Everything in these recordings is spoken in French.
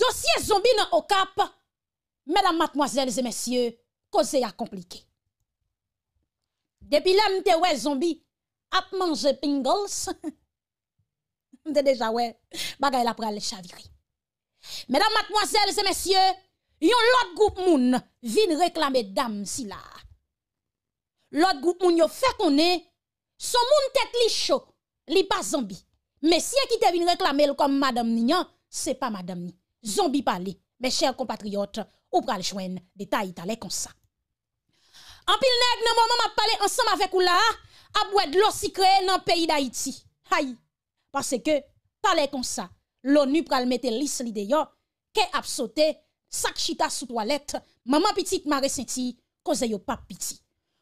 dossier zombie dans au cap, mesdames, mademoiselles et messieurs, cause à compliqué. Depuis là, te ouais zombie, a mangé pingles. déjà ouais, bagay la pral chaviri. Mesdames, mademoiselles et messieurs, yon l'autre groupe moun vin réclamer dame si là. L'autre groupe moun yo fait qu'on son moun tête li chaud, li pas zombie. Mais si qui te vin réclamer comme madame ce c'est pas madame ni zombie parler. Mes chers compatriotes, ou pral joindre détail talé comme ça. En pile nèg nan moment m'a parlé ensemble avec ou là, a de l'eau sucrée dans pays d'Haïti. Aïe. Parce que talé comme ça, l'ONU pral mette lis li yo, ke ap sauté chita sous toilette, maman petite m'a ressenti cause yo pas petit.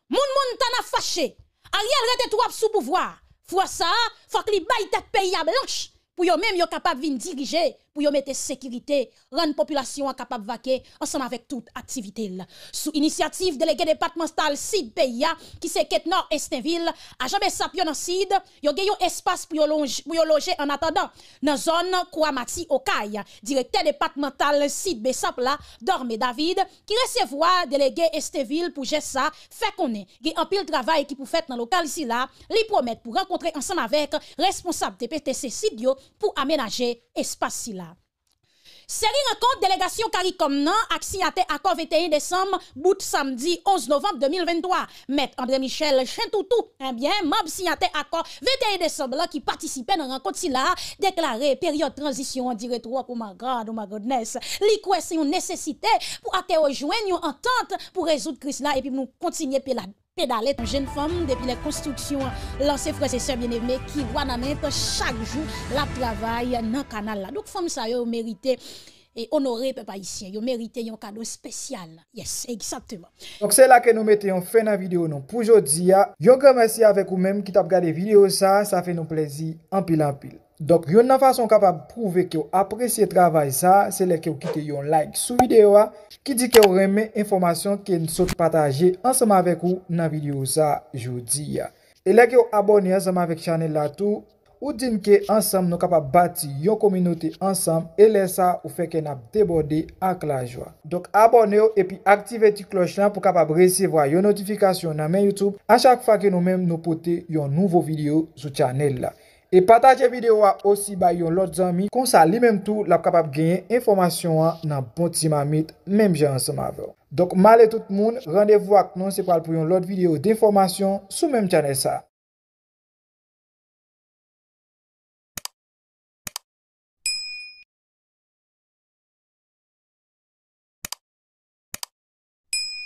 Moun moun tan a fâché. Ariel rete trop sous pouvoir. Fois ça, faut que li baye tête pays à blanche pour yo même yo capable vin diriger pour y mettre sécurité, rendre population capable de vaquer ensemble avec toute activité. Sous initiative délégué départemental Sid PIA, qui se quête nord Estinville, agent Sapion dans Sid, yo eu un espace pour loger en attendant dans zone Kouamati Okaya Directeur départemental Sid Bessap là, David, qui recevoir délégué Esteville pour gérer ça, fait qu'on est. un pile travail qui pour faire dans le local ici là, li promet pour rencontrer ensemble avec responsable de PTC Sidio pour aménager espace là. Série rencontre délégation CARICOM non signaté accord 21 décembre bout samedi 11 novembre 2023. M. André Michel Chentoutou, eh bien, membre signaté accord 21 décembre là, qui participait dans la rencontre là, déclaré période transition en direct pour ma god, oh my goodness. Li c'est une nécessité pour atteindre une entente pour résoudre crise là et puis nous continuer la Pè dalè, jen fòm, depi lè konstruksyon lanse fwese sèm jen evme ki vwa nan mènt chak joun la travay nan kanal la. Dok fòm sa yo mèrite onore pe pa isyen. Yo mèrite yon kado spesyal. Yes, eksatèman. Dok se la ke nou mète yon fè nan video nou. Pou jò diya, yon kè mèsi avèk ou mèm ki tap gade video sa, sa fè nou plezi, anpil anpil. Dok yon nan fason kapap pouve ke yo apresye travay sa, se le ke yo kite yon like sou videyo a, ki di ke yo reme informasyon ke yon sot pataje ansama vek ou nan video sa jodi ya. E le ke yo abone ansama vek chanel la tou, ou din ke ansam nou kapap bati yon kominote ansam e le sa ou feke nap debode ak la jwa. Dok abone yo e pi aktive ti kloch lan pou kapap resevwa yon notifikasyon nan men YouTube a chak fa ke nou men nou pote yon nouvo video sou chanel la. E pataje videwa osi ba yon lot zanmi konsa li menm tou la kapap genye informasyon an nan bonti ma mit menm jen an seman ve. Dok male tout moun, randevou ak non sepal pou yon lot videyo de informasyon sou menm chanese sa.